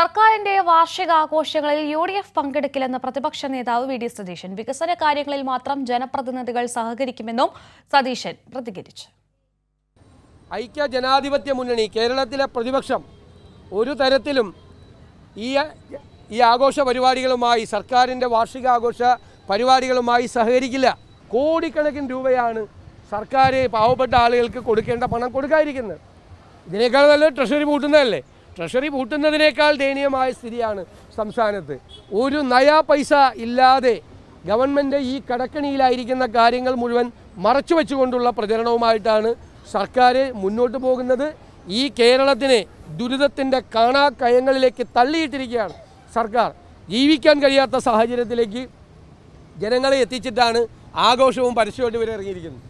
സർക്കാരിന്റെ വാർഷികാഘോഷങ്ങളിൽ U D F പങ്കെടുക്കില്ലെന്ന് പ്രതിപക്ഷ നേതാവ് വി ഡി സതീശൻ വികസന കാര്യങ്ങളിൽ മാത്രം ജനപ്രതിനിധികൾ സഹകരിക്കുമെന്നും സതീശൻ പ്രതികരിച്ചു ഐക്യ ജനാധിപത്യ മുന്നണി കേരളത്തിലെ പ്രതിപക്ഷം ഒരു തരത്തിലും ഈ ഈ ആഘോഷ പരിപാടികളുമായി സർക്കാരിൻ്റെ വാർഷികാഘോഷ പരിപാടികളുമായി സഹകരിക്കില്ല കോടിക്കണക്കിന് രൂപയാണ് സർക്കാർ പാവപ്പെട്ട ആളുകൾക്ക് കൊടുക്കേണ്ട പണം കൊടുക്കാതിരിക്കുന്നത് ഇതിനേക്കാൾ നല്ല ട്രഷറി പൂട്ടുന്നതല്ലേ ട്രഷറി പൂട്ടുന്നതിനേക്കാൾ ദയനീയമായ സ്ഥിതിയാണ് സംസ്ഥാനത്ത് ഒരു നയാ പൈസ ഇല്ലാതെ ഗവൺമെൻറ് ഈ കടക്കണിയിലായിരിക്കുന്ന കാര്യങ്ങൾ മുഴുവൻ മറച്ചു വെച്ചുകൊണ്ടുള്ള പ്രചരണവുമായിട്ടാണ് സർക്കാർ മുന്നോട്ട് പോകുന്നത് ഈ കേരളത്തിനെ ദുരിതത്തിൻ്റെ കാണാക്കയങ്ങളിലേക്ക് തള്ളിയിട്ടിരിക്കുകയാണ് സർക്കാർ ജീവിക്കാൻ കഴിയാത്ത സാഹചര്യത്തിലേക്ക് ജനങ്ങളെ എത്തിച്ചിട്ടാണ് ആഘോഷവും പരസ്യമായിട്ട് ഇവരെ ഇറങ്ങിയിരിക്കുന്നത്